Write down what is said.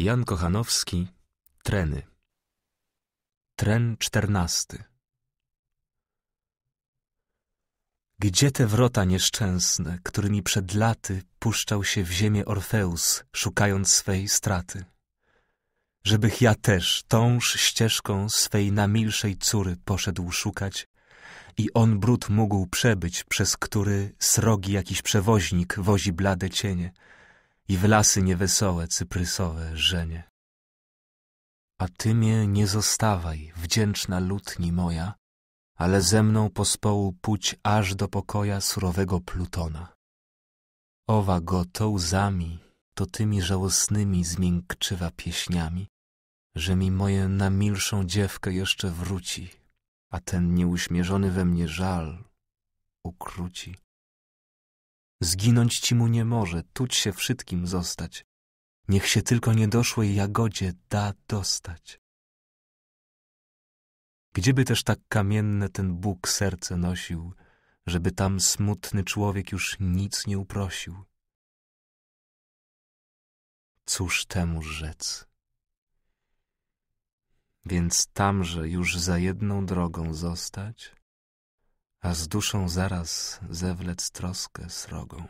Jan Kochanowski Treny Tren czternasty Gdzie te wrota nieszczęsne, którymi przed laty puszczał się w ziemię Orfeus, szukając swej straty? Żebych ja też tąż ścieżką swej namilszej córy poszedł szukać i on brud mógł przebyć, przez który srogi jakiś przewoźnik wozi blade cienie – i w lasy niewesołe cyprysowe żenie. A ty mnie nie zostawaj, wdzięczna lutni moja, ale ze mną pospołu pójdź aż do pokoja surowego Plutona. Owa go to łzami, to tymi żałosnymi zmiękczywa pieśniami, że mi moje na milszą dziewkę jeszcze wróci, a ten nieuśmierzony we mnie żal ukróci. Zginąć ci mu nie może, tuć się wszystkim zostać. Niech się tylko niedoszłej jagodzie da dostać. Gdzieby też tak kamienne ten Bóg serce nosił, żeby tam smutny człowiek już nic nie uprosił. Cóż temu rzec? Więc tamże już za jedną drogą zostać? a z duszą zaraz zewlec troskę srogą.